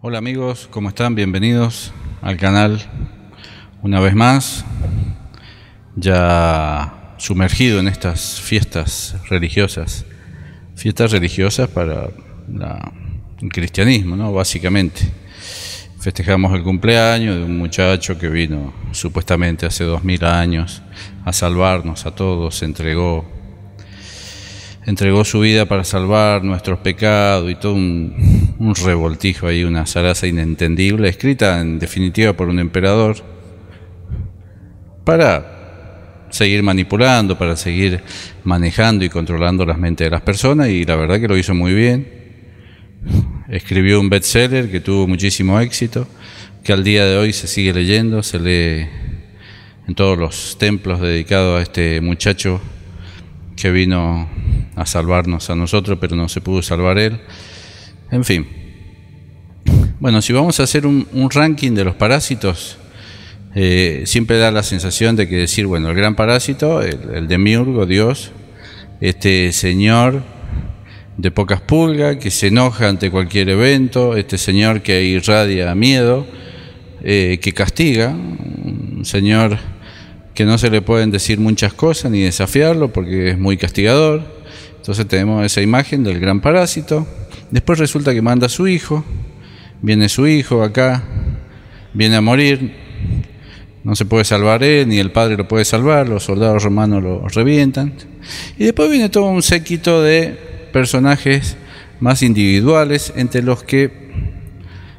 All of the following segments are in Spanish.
Hola amigos, ¿cómo están? Bienvenidos al canal una vez más, ya sumergido en estas fiestas religiosas, fiestas religiosas para el cristianismo, ¿no? Básicamente. Festejamos el cumpleaños de un muchacho que vino supuestamente hace dos mil años a salvarnos a todos, se entregó entregó su vida para salvar nuestros pecados y todo un, revoltijo ahí, una zaraza inentendible, escrita en definitiva por un emperador, para seguir manipulando, para seguir manejando y controlando las mentes de las personas, y la verdad que lo hizo muy bien. Escribió un bestseller que tuvo muchísimo éxito, que al día de hoy se sigue leyendo, se lee en todos los templos dedicados a este muchacho que vino a salvarnos a nosotros, pero no se pudo salvar él. En fin. Bueno, si vamos a hacer un, ranking de los parásitos, eh, siempre da la sensación de que decir, bueno, el gran parásito, el, de Miurgo, Dios, este señor de pocas pulgas, que se enoja ante cualquier evento, este señor que irradia miedo, eh, que castiga, un señor que no se le pueden decir muchas cosas ni desafiarlo porque es muy castigador. Entonces tenemos esa imagen del gran parásito. Después resulta que manda a su hijo, viene su hijo acá, viene a morir, no se puede salvar él, ni el padre lo puede salvar, los soldados romanos lo revientan. Y después viene todo un séquito de personajes más individuales, entre los que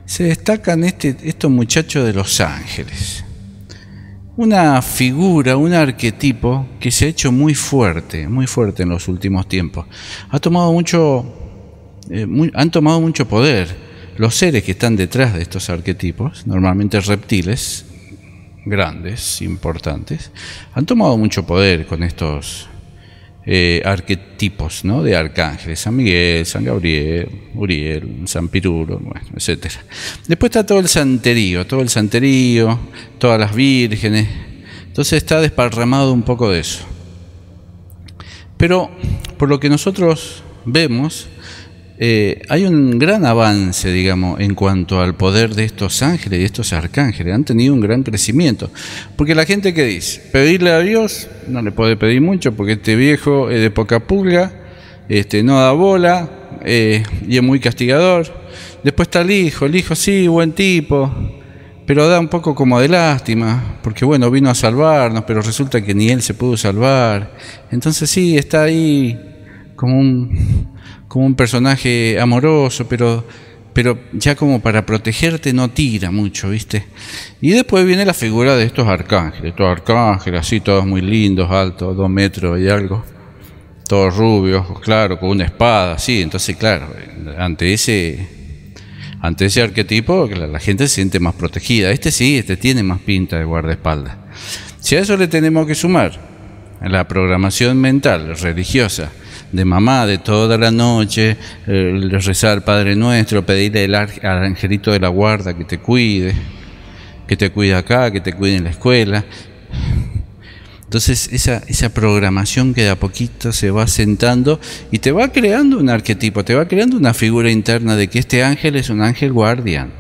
se destacan este, estos muchachos de Los Ángeles una figura, un arquetipo que se ha hecho muy fuerte, muy fuerte en los últimos tiempos. Ha tomado mucho, eh, han tomado mucho poder los seres que están detrás de estos arquetipos, normalmente reptiles, grandes, importantes, han tomado mucho poder con estos eh, arquetipos ¿no? de arcángeles, San Miguel, San Gabriel, Uriel, San Pirulo, bueno, etc. Después está todo el santerío, todo el santerío, todas las vírgenes, entonces está desparramado un poco de eso. Pero por lo que nosotros vemos, eh, hay un gran avance, digamos, en cuanto al poder de estos ángeles y estos arcángeles. Han tenido un gran crecimiento. Porque la gente que dice, pedirle a Dios, no le puede pedir mucho porque este viejo es de poca pulga, este, no da bola eh, y es muy castigador. Después está el hijo, el hijo sí, buen tipo, pero da un poco como de lástima, porque bueno, vino a salvarnos, pero resulta que ni él se pudo salvar. Entonces sí, está ahí como un como un personaje amoroso, pero, pero ya como para protegerte no tira mucho, ¿viste? Y después viene la figura de estos arcángeles, estos arcángeles así, todos muy lindos, altos, dos metros y algo, todos rubios, claro, con una espada, sí, entonces claro, ante ese... Ante ese arquetipo, la, la gente se siente más protegida. Este sí, este tiene más pinta de guardaespaldas. Si a eso le tenemos que sumar la programación mental religiosa de mamá de toda la noche, eh, rezar al Padre Nuestro, pedirle al, angelito de la guarda que te cuide, que te cuide acá, que te cuide en la escuela. Entonces esa, esa programación que de a poquito se va sentando y te va creando un arquetipo, te va creando una figura interna de que este ángel es un ángel guardián,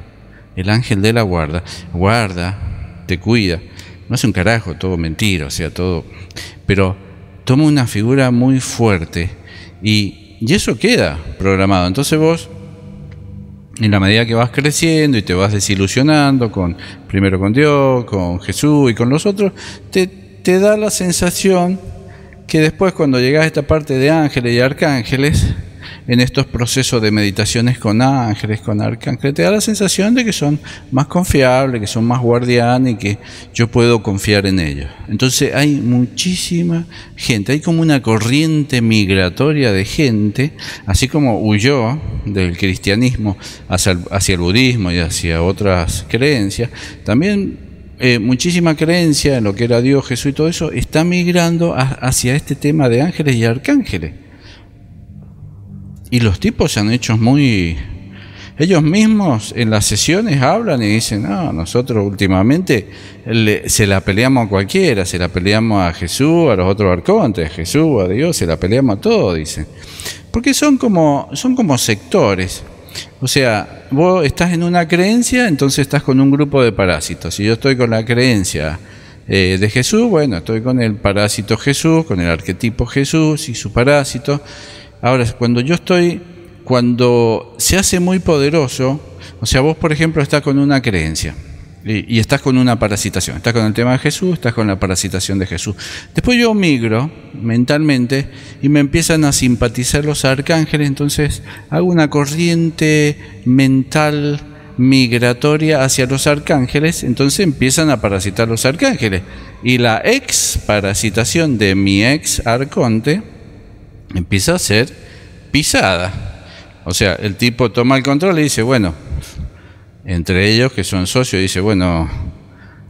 el ángel de la guarda, guarda, te cuida. No es un carajo, todo mentira, o sea, todo... Pero toma una figura muy fuerte y, eso queda programado. Entonces vos en la medida que vas creciendo y te vas desilusionando con primero con Dios, con Jesús y con los otros, te, te da la sensación que después cuando llegas a esta parte de ángeles y arcángeles, en estos procesos de meditaciones con ángeles, con arcángeles, te da la sensación de que son más confiables, que son más guardianes y que yo puedo confiar en ellos. Entonces hay muchísima gente, hay como una corriente migratoria de gente, así como huyó del cristianismo hacia el, budismo y hacia otras creencias, también eh, muchísima creencia en lo que era Dios, Jesús y todo eso, está migrando hacia este tema de ángeles y arcángeles. Y los tipos se han hecho muy... Ellos mismos en las sesiones hablan y dicen, no, nosotros últimamente se la peleamos a cualquiera, se la peleamos a Jesús, a los otros arcontes, a Jesús, a Dios, se la peleamos a todos, dicen. Porque son como, son como sectores. O sea, vos estás en una creencia, entonces estás con un grupo de parásitos. Si yo estoy con la creencia eh, de Jesús, bueno, estoy con el parásito Jesús, con el arquetipo Jesús y su parásito. Ahora, cuando yo estoy, cuando se hace muy poderoso, o sea, vos, por ejemplo, estás con una creencia y, estás con una parasitación, estás con el tema de Jesús, estás con la parasitación de Jesús. Después yo migro mentalmente y me empiezan a simpatizar los arcángeles, entonces hago una corriente mental migratoria hacia los arcángeles, entonces empiezan a parasitar los arcángeles. Y la ex parasitación de mi ex arconte, empieza a ser pisada. O sea, el tipo toma el control y dice, bueno, entre ellos que son socios, dice, bueno,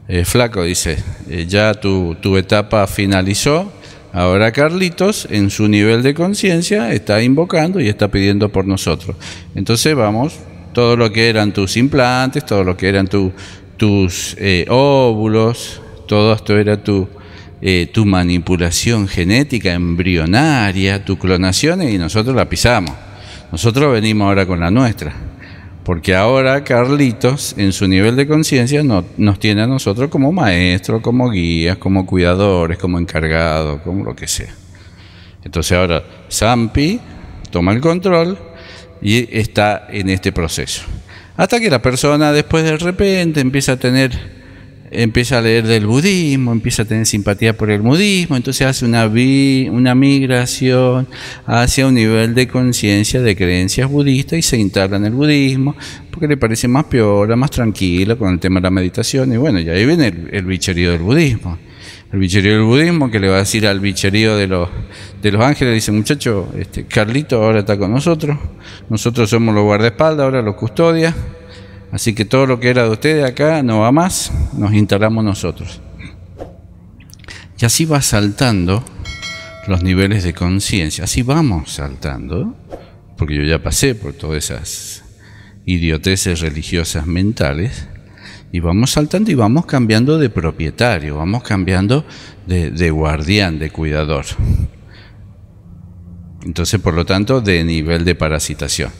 eh, flaco, dice, eh, ya tu, etapa finalizó, Ahora Carlitos, en su nivel de conciencia, está invocando y está pidiendo por nosotros. Entonces vamos, todo lo que eran tus implantes, todo lo que eran tus eh, óvulos, todo esto era tu, eh, tu manipulación genética embrionaria, tu clonación, y nosotros la pisamos. Nosotros venimos ahora con la nuestra. Porque ahora Carlitos, en su nivel de conciencia, nos tiene a nosotros como maestro, como guías, como cuidadores, como encargados, como lo que sea. Entonces ahora Zampi toma el control y está en este proceso. Hasta que la persona después de repente empieza a tener empieza a leer del budismo, empieza a tener simpatía por el budismo, entonces hace una, una migración hacia un nivel de conciencia de creencias budistas y se instala en el budismo porque le parece más peor, más tranquilo con el tema de la meditación y bueno, ya ahí viene el, el bicherío del budismo. El bicherío del budismo que le va a decir al bicherío de los, de los ángeles, dice muchacho, este, Carlito ahora está con nosotros, nosotros somos los guardaespaldas, ahora los custodias Así que todo lo que era de ustedes acá no va más, nos instalamos nosotros. Y así va saltando los niveles de conciencia. Así vamos saltando, porque yo ya pasé por todas esas idioteces religiosas mentales, y vamos saltando y vamos cambiando de propietario, vamos cambiando de, guardián, de cuidador. Entonces, por lo tanto, de nivel de parasitación.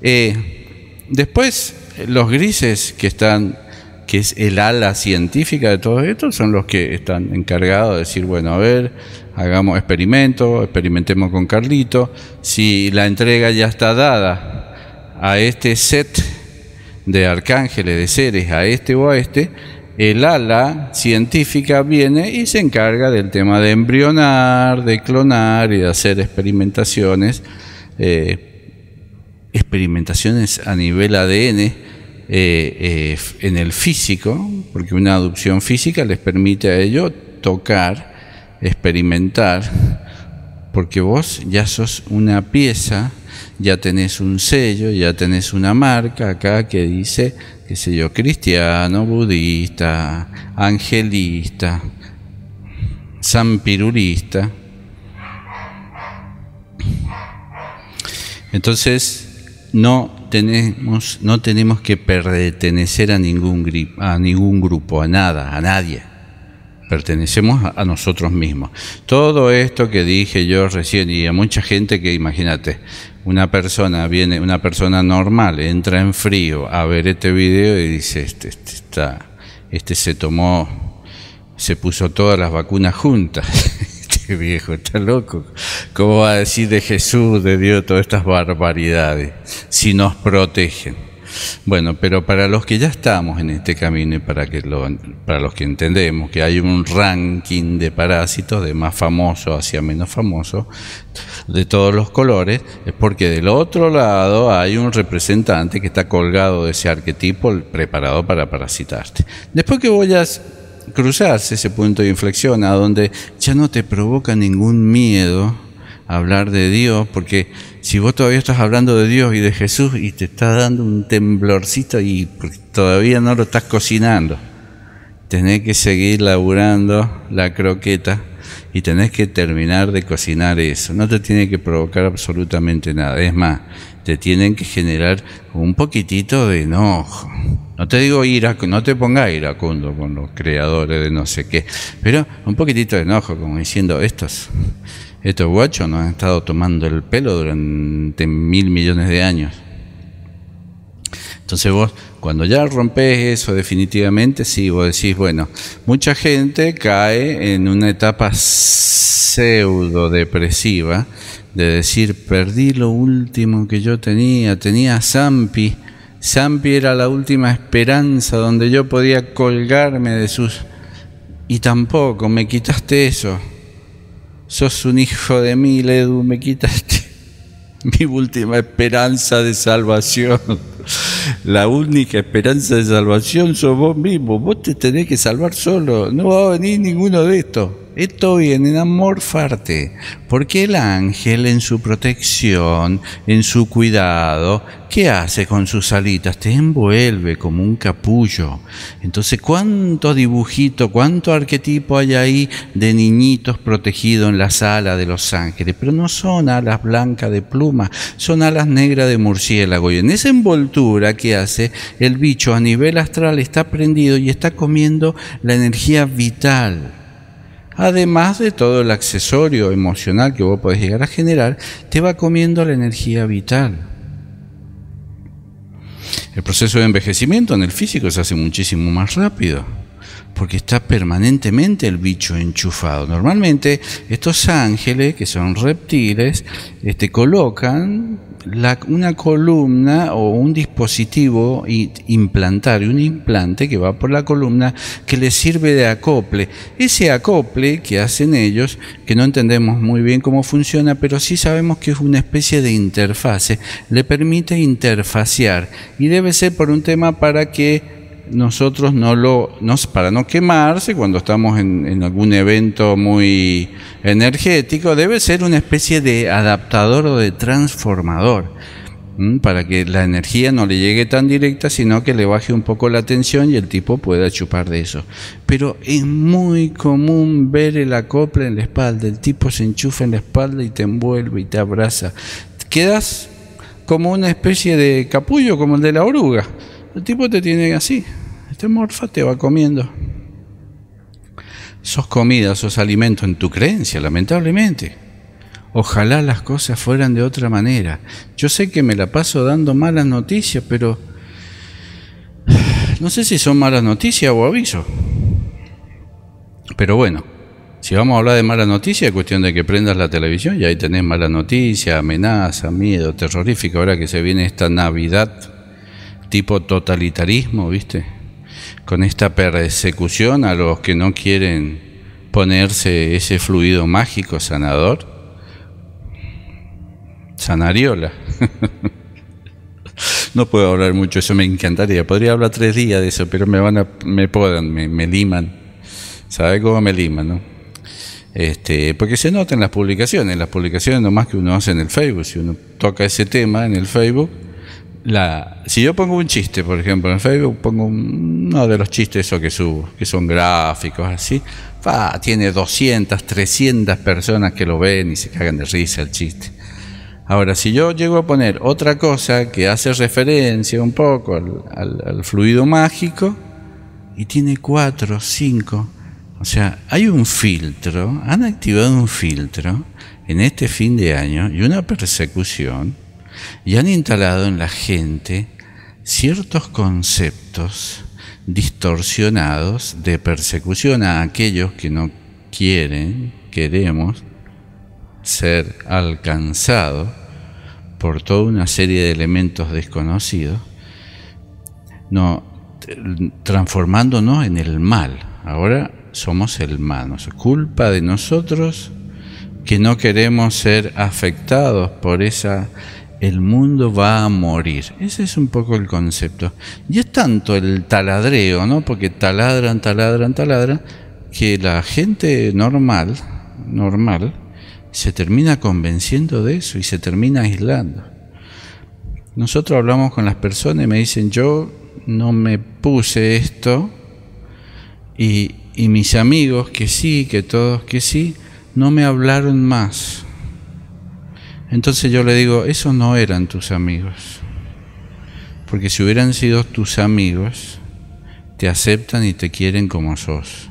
Eh, después los grises que están, que es el ala científica de todo esto, son los que están encargados de decir, bueno, a ver, hagamos experimentos, experimentemos con Carlito, si la entrega ya está dada a este set de arcángeles, de seres, a este o a este, el ala científica viene y se encarga del tema de embrionar, de clonar y de hacer experimentaciones. Eh, experimentaciones a nivel ADN eh, eh, en el físico, porque una adopción física les permite a ellos tocar, experimentar, porque vos ya sos una pieza, ya tenés un sello, ya tenés una marca acá que dice, qué sé yo, cristiano, budista, angelista, sampirurista. Entonces, no tenemos, no tenemos que pertenecer a ningún, a ningún grupo, a nada, a nadie. Pertenecemos a, nosotros mismos. Todo esto que dije yo recién y a mucha gente que imagínate, una persona viene, una persona normal entra en frío a ver este video y dice, este, este, está, este se tomó, se puso todas las vacunas juntas. Qué viejo, está loco. ¿Cómo va a decir de Jesús, de Dios, todas estas barbaridades? Si nos protegen. Bueno, pero para los que ya estamos en este camino y para, que lo, para los que entendemos que hay un ranking de parásitos de más famoso hacia menos famoso, de todos los colores, es porque del otro lado hay un representante que está colgado de ese arquetipo preparado para parasitarte. Después que voy a cruzarse ese punto de inflexión a donde ya no te provoca ningún miedo hablar de Dios, porque si vos todavía estás hablando de Dios y de Jesús y te está dando un temblorcito y todavía no lo estás cocinando, tenés que seguir laburando la croqueta y tenés que terminar de cocinar eso. No te tiene que provocar absolutamente nada. Es más, te tienen que generar un poquitito de enojo no te digo iracundo, no te pongas iracundo con los creadores de no sé qué, pero un poquitito de enojo, como diciendo, estos, estos guachos no han estado tomando el pelo durante mil millones de años. Entonces vos, cuando ya rompes eso definitivamente, sí, vos decís, bueno, mucha gente cae en una etapa pseudo depresiva de decir, perdí lo último que yo tenía, tenía Zampi Sampi era la última esperanza donde yo podía colgarme de sus... Y tampoco, me quitaste eso. Sos un hijo de mí, Ledu, me quitaste mi última esperanza de salvación. La única esperanza de salvación sos vos mismo. Vos te tenés que salvar solo. No va a venir ninguno de estos. Esto viene amor farte, porque el ángel en su protección, en su cuidado, ¿qué hace con sus alitas? Te envuelve como un capullo. Entonces, ¿cuánto dibujito, cuánto arquetipo hay ahí de niñitos protegidos en la sala de los ángeles? Pero no son alas blancas de pluma, son alas negras de murciélago. Y en esa envoltura que hace, el bicho a nivel astral está prendido y está comiendo la energía vital Además de todo el accesorio emocional que vos podés llegar a generar, te va comiendo la energía vital. El proceso de envejecimiento en el físico se hace muchísimo más rápido porque está permanentemente el bicho enchufado. Normalmente estos ángeles, que son reptiles, este, colocan la, una columna o un dispositivo implantario, un implante que va por la columna que les sirve de acople. Ese acople que hacen ellos, que no entendemos muy bien cómo funciona, pero sí sabemos que es una especie de interfase, le permite interfaciar y debe ser por un tema para que nosotros no lo, nos, para no quemarse cuando estamos en, en, algún evento muy energético, debe ser una especie de adaptador o de transformador para que la energía no le llegue tan directa, sino que le baje un poco la tensión y el tipo pueda chupar de eso. Pero es muy común ver el acople en la espalda, el tipo se enchufa en la espalda y te envuelve y te abraza. Quedas como una especie de capullo, como el de la oruga. El tipo te tiene así. Este morfa te va comiendo. Sos comida, sos alimentos en tu creencia, lamentablemente. Ojalá las cosas fueran de otra manera. Yo sé que me la paso dando malas noticias, pero no sé si son malas noticias o aviso. Pero bueno, si vamos a hablar de malas noticias, es cuestión de que prendas la televisión y ahí tenés malas noticias, amenaza, miedo, terrorífico. Ahora que se viene esta Navidad tipo totalitarismo, ¿viste? Con esta persecución a los que no quieren ponerse ese fluido mágico sanador. Sanariola. no puedo hablar mucho, eso me encantaría. Podría hablar tres días de eso, pero me van a, me podan, me, liman. ¿Sabe cómo me liman, Este, porque se nota en las publicaciones, las publicaciones nomás que uno hace en el Facebook. Si uno toca ese tema en el Facebook, si yo pongo un chiste, por ejemplo, en Facebook pongo uno de los chistes esos que subo, que son gráficos así, tiene 200, 300 personas que lo ven y se cagan de risa el chiste. Ahora, si yo llego a poner otra cosa que hace referencia un poco al, al fluido mágico y tiene 4, 5, o sea, hay un filtro, han activado un filtro en este fin de año y una persecución y han instalado en la gente ciertos conceptos distorsionados de persecución a aquellos que no quieren, queremos ser alcanzados por toda una serie de elementos desconocidos, no, transformándonos en el mal. Ahora somos el mal, culpa de nosotros que no queremos ser afectados por esa el mundo va a morir. Ese es un poco el concepto. Y es tanto el taladreo, ¿no? Porque taladran, taladran, taladran, que la gente normal, normal, se termina convenciendo de eso y se termina aislando. Nosotros hablamos con las personas y me dicen, yo no me puse esto y, y mis amigos que sí, que todos que sí, no me hablaron más entonces yo le digo, esos no eran tus amigos. Porque si hubieran sido tus amigos, te aceptan y te quieren como sos.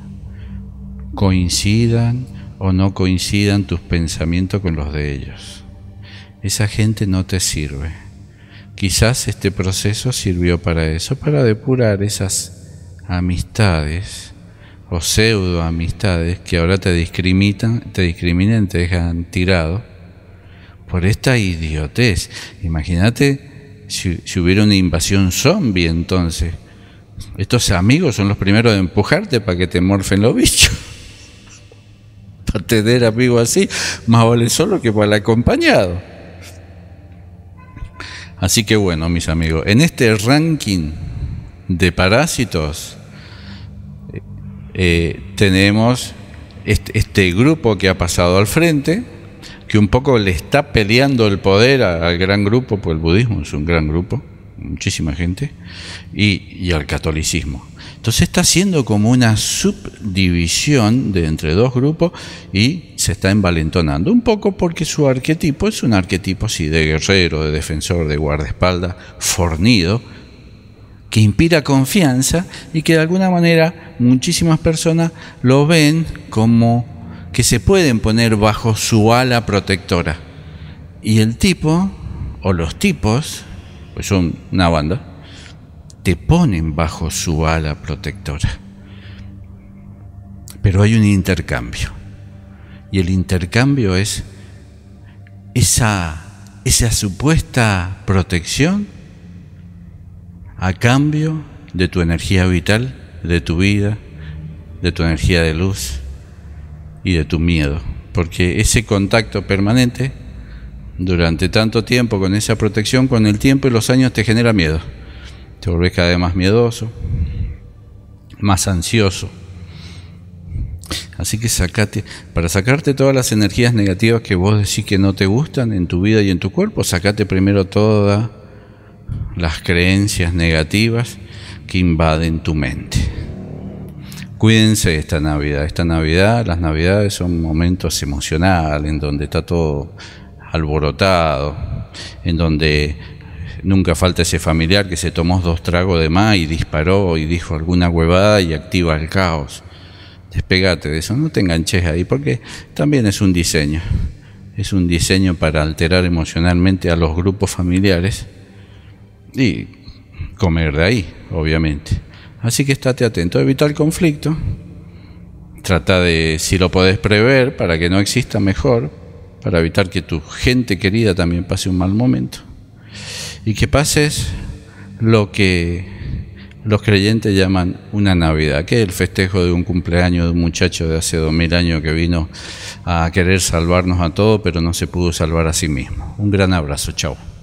Coincidan o no coincidan tus pensamientos con los de ellos. Esa gente no te sirve. Quizás este proceso sirvió para eso, para depurar esas amistades o pseudo amistades que ahora te discriminan, te discriminan, te dejan tirado por esta idiotez. Imagínate si, hubiera una invasión zombie entonces. Estos amigos son los primeros de empujarte para que te morfen los bichos. Para tener amigos así, más vale solo que para el acompañado. Así que bueno, mis amigos, en este ranking de parásitos eh, eh, tenemos este, este grupo que ha pasado al frente, un poco le está peleando el poder al gran grupo, pues el budismo es un gran grupo, muchísima gente, y, al catolicismo. Entonces está haciendo como una subdivisión de entre dos grupos y se está envalentonando un poco porque su arquetipo es un arquetipo así de guerrero, de defensor, de guardaespaldas, fornido, que inspira confianza y que de alguna manera muchísimas personas lo ven como que se pueden poner bajo su ala protectora. Y el tipo, o los tipos, pues son una banda, te ponen bajo su ala protectora. Pero hay un intercambio. Y el intercambio es esa, esa supuesta protección a cambio de tu energía vital, de tu vida, de tu energía de luz, y de tu miedo, porque ese contacto permanente durante tanto tiempo con esa protección, con el tiempo y los años te genera miedo. Te volvés cada vez más miedoso, más ansioso. Así que sacate, para sacarte todas las energías negativas que vos decís que no te gustan en tu vida y en tu cuerpo, sacate primero todas las creencias negativas que invaden tu mente cuídense esta Navidad. Esta Navidad, las Navidades son momentos emocionales, en donde está todo alborotado, en donde nunca falta ese familiar que se tomó dos tragos de más y disparó y dijo alguna huevada y activa el caos. Despegate de eso, no te enganches ahí, porque también es un diseño. Es un diseño para alterar emocionalmente a los grupos familiares y comer de ahí, obviamente. Así que estate atento, evita el conflicto, trata de, si lo podés prever, para que no exista mejor, para evitar que tu gente querida también pase un mal momento. Y que pases lo que los creyentes llaman una Navidad, que es el festejo de un cumpleaños de un muchacho de hace dos mil años que vino a querer salvarnos a todos, pero no se pudo salvar a sí mismo. Un gran abrazo, chao.